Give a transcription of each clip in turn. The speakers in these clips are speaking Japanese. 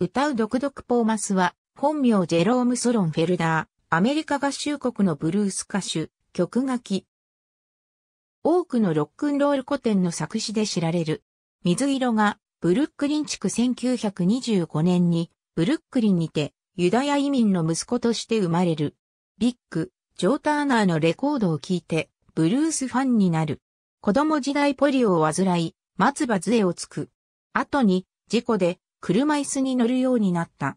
歌う独独ポーマスは、本名ジェローム・ソロン・フェルダー、アメリカ合衆国のブルース歌手、曲書き。多くのロックンロール古典の作詞で知られる。水色が、ブルックリン地区1925年に、ブルックリンにて、ユダヤ移民の息子として生まれる。ビッグ、ジョー・ターナーのレコードを聴いて、ブルースファンになる。子供時代ポリオを患い、松葉杖をつく。後に、事故で車椅子に乗るようになった。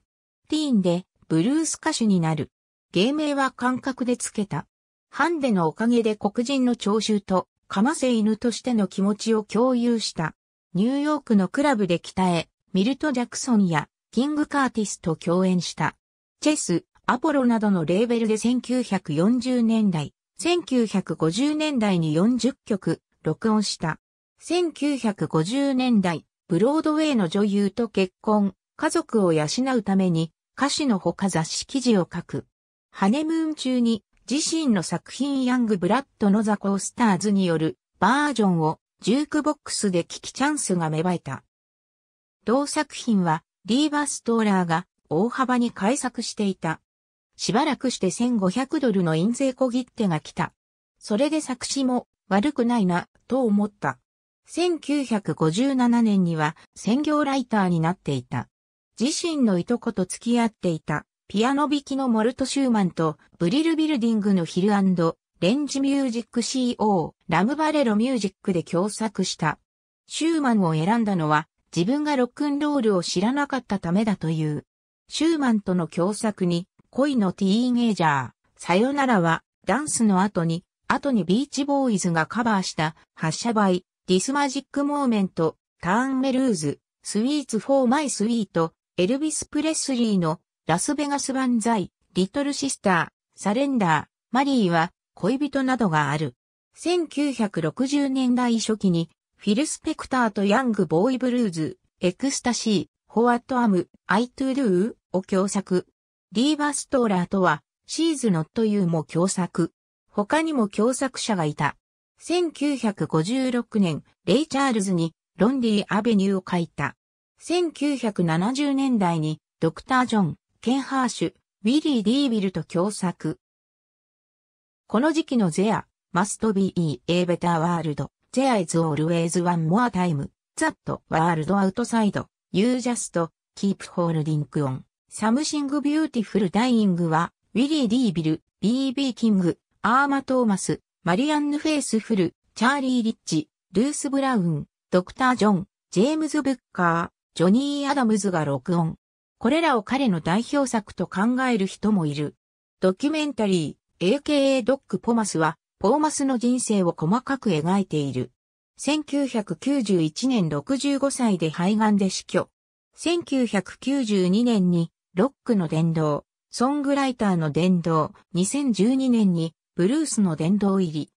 ティーンでブルース歌手になる。芸名は感覚でつけた。ハンデのおかげで黒人の聴衆と、かませ犬としての気持ちを共有した。ニューヨークのクラブで鍛え、ミルト・ジャクソンやキング・カーティスと共演した。チェス、アポロなどのレーベルで1940年代、1950年代に40曲録音した。1950年代、ブロードウェイの女優と結婚、家族を養うために、歌詞のほか雑誌記事を書く。ハネムーン中に自身の作品ヤングブラッドのザ・コースターズによるバージョンをジュークボックスで聞きチャンスが芽生えた。同作品はリーバストーラーが大幅に改作していた。しばらくして1500ドルの印税小切手が来た。それで作詞も悪くないな、と思った。1957年には専業ライターになっていた。自身のいとこと付き合っていたピアノ弾きのモルト・シューマンとブリルビルディングのヒルレンジミュージック CO ラムバレロミュージックで共作した。シューマンを選んだのは自分がロックンロールを知らなかったためだという。シューマンとの共作に恋のティーンエイジャー、さよならはダンスの後に、後にビーチボーイズがカバーした発射倍、ディスマジックモーメント、ターンメルーズ、スイーツフォーマイスイート、エルビス・プレスリーのラスベガス万歳、リトルシスター、サレンダー、マリーは恋人などがある。1960年代初期にフィル・スペクターとヤング・ボーイ・ブルーズ、エクスタシー、ホワット・アム、アイ・トゥ・ドゥーを共作。リーバ・ストーラーとはシーズ・ノット・ユーも共作。他にも共作者がいた。1956年、レイ・チャールズにロンリー・アベニューを書いた。1970年代にドクター・ジョン、ケン・ハーシュ、ウィリー・ディービルと共作。この時期のゼア、マストビー・エーベター・ワールド、ゼア・イズ・オールウェイズ・ワン・モア・タイム、ザット・ワールド・アウトサイド、ユー・ジャスト、キープ・ホールディング・オン、サムシング・ビューティフル・ダイイングは、ウィリー・ディービル、BB・ キング、アーマ・トーマス、マリアンヌ・フェイスフル、チャーリー・リッチ、ルース・ブラウン、ドクター・ジョン、ジェームズ・ブッカー、ジョニー・アダムズが録音。これらを彼の代表作と考える人もいる。ドキュメンタリー、AKA ドック・ポマスは、ポーマスの人生を細かく描いている。1991年65歳で肺がんで死去。1992年に、ロックの殿堂、ソングライターの殿堂、2012年に、ブルースの殿堂入り。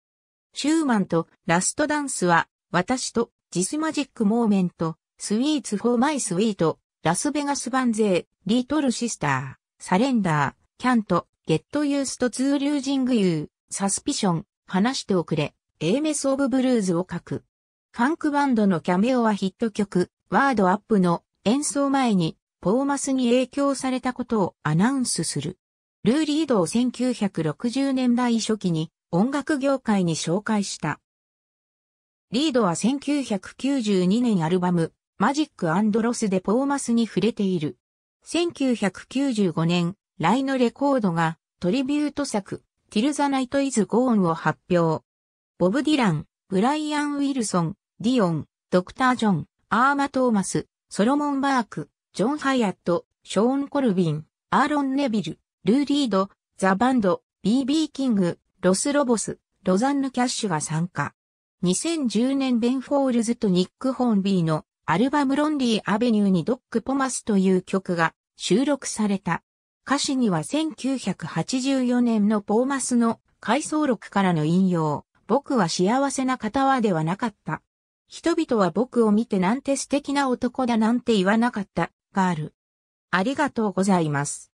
シューマンとラストダンスは、私と、ジスマジックモーメント、スイーツフォーマイスウィート、ラスベガス万税、リトルシスター、サレンダー、キャント、ゲットユーストツーリュージングユー、サスピション、話しておくれ、エーメスオブブルーズを書く。ファンクバンドのキャメオはヒット曲、ワードアップの演奏前に、ポーマスに影響されたことをアナウンスする。ルー・リードを1960年代初期に音楽業界に紹介した。リードは1992年アルバム、マジックロスでポーマスに触れている。1995年、ライノレコードがトリビュート作、ティルザナイトイズゴーンを発表。ボブ・ディラン、ブライアン・ウィルソン、ディオン、ドクター・ジョン、アーマ・トーマス、ソロモン・バーク、ジョン・ハイアット、ショーン・コルビン、アーロン・ネビル、ルー・リード、ザ・バンド、BB キング、ロス・ロボス、ロザンヌ・キャッシュが参加。2010年ベン・フォールズとニック・ホーンビーのアルバムロンリー・アベニューにドック・ポマスという曲が収録された。歌詞には1984年のポーマスの回想録からの引用。僕は幸せな方はではなかった。人々は僕を見てなんて素敵な男だなんて言わなかった、がある。ありがとうございます。